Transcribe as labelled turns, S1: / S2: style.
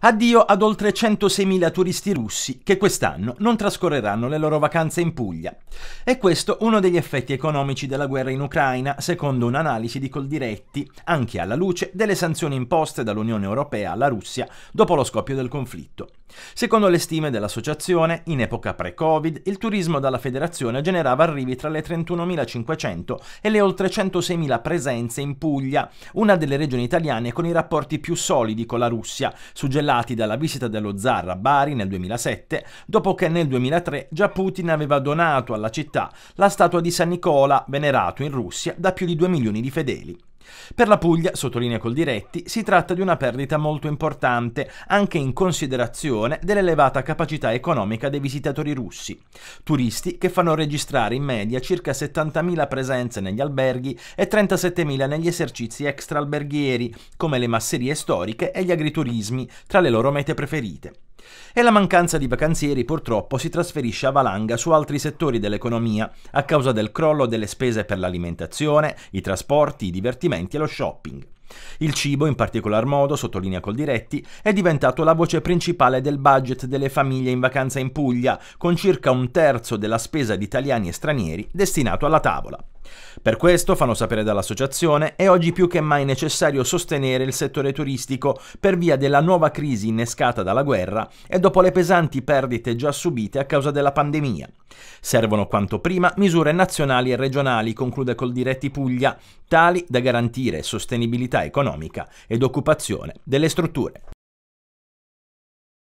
S1: Addio ad oltre 106.000 turisti russi che quest'anno non trascorreranno le loro vacanze in Puglia. E questo uno degli effetti economici della guerra in Ucraina, secondo un'analisi di Coldiretti, anche alla luce delle sanzioni imposte dall'Unione Europea alla Russia dopo lo scoppio del conflitto. Secondo le stime dell'associazione, in epoca pre-Covid, il turismo dalla federazione generava arrivi tra le 31.500 e le oltre 106.000 presenze in Puglia, una delle regioni italiane con i rapporti più solidi con la Russia, suggellati dalla visita dello zar a Bari nel 2007, dopo che nel 2003 già Putin aveva donato alla città la statua di San Nicola, venerato in Russia da più di 2 milioni di fedeli. Per la Puglia, sottolinea col diretti, si tratta di una perdita molto importante, anche in considerazione dell'elevata capacità economica dei visitatori russi, turisti che fanno registrare in media circa 70.000 presenze negli alberghi e 37.000 negli esercizi extraalberghieri, come le masserie storiche e gli agriturismi, tra le loro mete preferite. E la mancanza di vacanzieri purtroppo si trasferisce a valanga su altri settori dell'economia a causa del crollo delle spese per l'alimentazione, i trasporti, i divertimenti e lo shopping. Il cibo, in particolar modo, sottolinea Coldiretti, è diventato la voce principale del budget delle famiglie in vacanza in Puglia, con circa un terzo della spesa di italiani e stranieri destinato alla tavola. Per questo, fanno sapere dall'associazione, è oggi più che mai necessario sostenere il settore turistico per via della nuova crisi innescata dalla guerra e dopo le pesanti perdite già subite a causa della pandemia. Servono quanto prima misure nazionali e regionali, conclude col diretti Puglia, tali da garantire sostenibilità economica ed occupazione delle strutture.